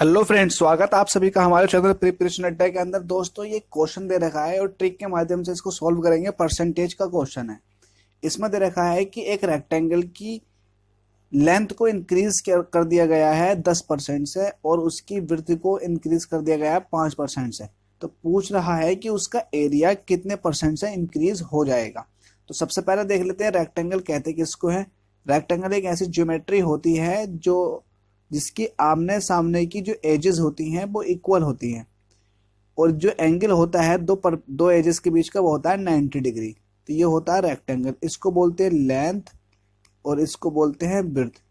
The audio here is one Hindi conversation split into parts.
हेलो फ्रेंड्स स्वागत आप सभी का हमारे चैनल प्रिपरेशन अड्डा के अंदर दोस्तों ये क्वेश्चन दे रखा है और ट्रिक के माध्यम से इसको सॉल्व करेंगे परसेंटेज का क्वेश्चन है इसमें दे रखा है कि एक रेक्टेंगल की लेंथ को इंक्रीज कर दिया गया है दस परसेंट से और उसकी वृद्धि को इंक्रीज कर दिया गया है पाँच परसेंट से तो पूछ रहा है कि उसका एरिया कितने परसेंट से इंक्रीज हो जाएगा तो सबसे पहले देख लेते हैं रेक्टेंगल कहते किसको है रेक्टेंगल एक ऐसी ज्योमेट्री होती है जो जिसकी आमने सामने की जो एजेस होती हैं वो इक्वल होती हैं और जो एंगल होता है दो पर दो एजेस के बीच का वो होता है नाइन्टी डिग्री तो ये होता है रेक्टेंगल इसको बोलते हैं लेंथ और इसको बोलते हैं ब्रथ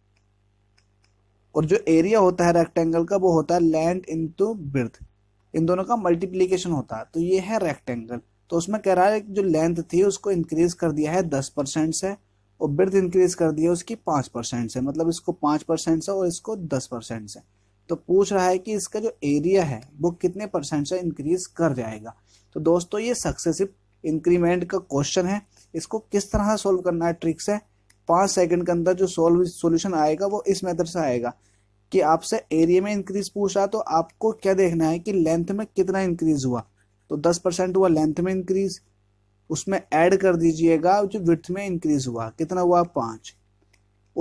और जो एरिया होता है रेक्टेंगल का वो होता है लेंथ इंटू ब्रथ इन दोनों का मल्टीप्लीकेशन होता है तो ये है रेक्टेंगल तो उसमें कह रहा है जो लेंथ थी उसको इंक्रीज कर दिया है दस परसेंट से और ब्रथ इंक्रीज कर दिया उसकी पाँच परसेंट से मतलब इसको पाँच परसेंट से और इसको दस परसेंट से तो पूछ रहा है कि इसका जो एरिया है वो कितने परसेंट से इंक्रीज कर जाएगा तो दोस्तों ये सक्सेसिव इंक्रीमेंट का क्वेश्चन है इसको किस तरह सॉल्व करना है ट्रिक्स है पाँच सेकंड के अंदर जो सोल्व सोल्यूशन आएगा वो इस मेथड से आएगा कि आपसे एरिया में इंक्रीज पूछ रहा तो आपको क्या देखना है कि लेंथ में कितना इंक्रीज हुआ तो दस परसेंट हुआ लेंथ में इंक्रीज उसमें ऐड कर दीजिएगा जो विथ में इंक्रीज हुआ कितना हुआ पाँच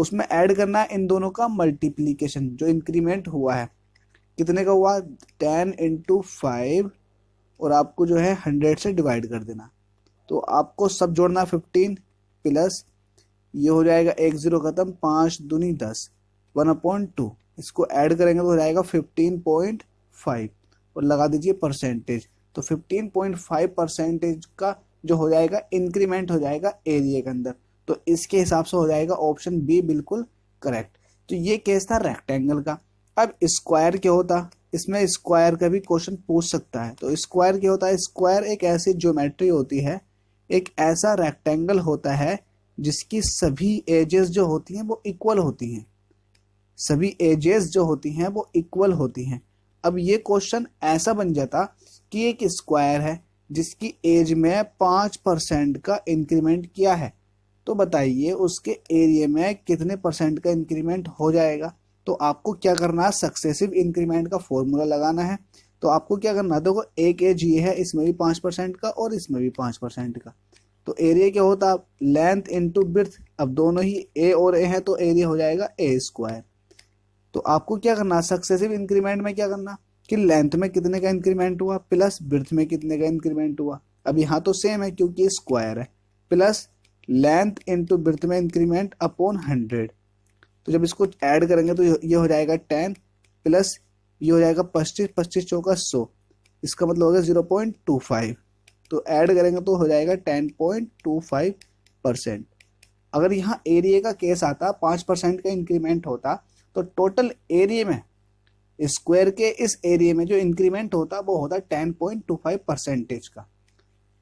उसमें ऐड करना इन दोनों का मल्टीप्लीकेशन जो इंक्रीमेंट हुआ है कितने का हुआ टेन इंटू फाइव और आपको जो है हंड्रेड से डिवाइड कर देना तो आपको सब जोड़ना फिफ्टीन प्लस ये हो जाएगा एक जीरो खत्म पाँच दूनी दस वन पॉइंट टू इसको ऐड करेंगे तो हो जाएगा फिफ्टीन पॉइंट फाइव और लगा दीजिए परसेंटेज तो फिफ्टीन पॉइंट फाइव परसेंटेज का जो हो जाएगा इंक्रीमेंट हो जाएगा एरिए के अंदर तो इसके हिसाब से हो जाएगा ऑप्शन बी बिल्कुल करेक्ट तो ये केस था रेक्टेंगल का अब स्क्वायर क्या होता इसमें स्क्वायर का भी क्वेश्चन पूछ सकता है तो स्क्वायर क्या होता है स्क्वायर एक ऐसी ज्योमेट्री होती है एक ऐसा रेक्टेंगल होता है जिसकी सभी एजेस जो होती हैं वो इक्वल होती हैं सभी एजेस जो होती हैं वो इक्वल होती हैं अब ये क्वेश्चन ऐसा बन जाता कि एक स्क्वायर है जिसकी एज में पाँच परसेंट का इंक्रीमेंट किया है तो बताइए उसके एरिए में कितने परसेंट का इंक्रीमेंट हो जाएगा तो आपको क्या करना है सक्सेसिव इंक्रीमेंट का फॉर्मूला लगाना है तो आपको क्या करना देखो एक एज ये है इसमें भी पाँच परसेंट का और इसमें भी पाँच परसेंट का तो एरिया क्या होता है लेंथ इंटू ब्रथ अब दोनों ही ए और ए हैं तो एरिया हो जाएगा ए स्क्वायर तो आपको क्या करना सक्सेसिव इंक्रीमेंट में क्या करना कि लेंथ में कितने का इंक्रीमेंट हुआ प्लस ब्रथ में कितने का इंक्रीमेंट हुआ अब यहाँ तो सेम है क्योंकि स्क्वायर है प्लस लेंथ इंटू ब्रथ में इंक्रीमेंट अपॉन हंड्रेड तो जब इसको ऐड करेंगे तो ये हो जाएगा टेन प्लस ये हो जाएगा पच्चीस पच्चीस चौका सौ इसका मतलब हो गया जीरो पॉइंट टू फाइव तो ऐड करेंगे तो हो जाएगा ten point two five percent अगर यहाँ एरिए का केस आता पाँच परसेंट का इंक्रीमेंट होता तो टोटल एरिए में स्क्वायर के इस एरिया में जो इंक्रीमेंट होता वो होता ten point two five percentage का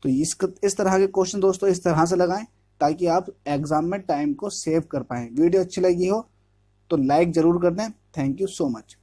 तो इस इस तरह के क्वेश्चन दोस्तों इस तरह से लगाएं ताकि आप एग्जाम में टाइम को सेव कर पाएं वीडियो अच्छी लगी हो तो लाइक ज़रूर कर दें थैंक यू सो मच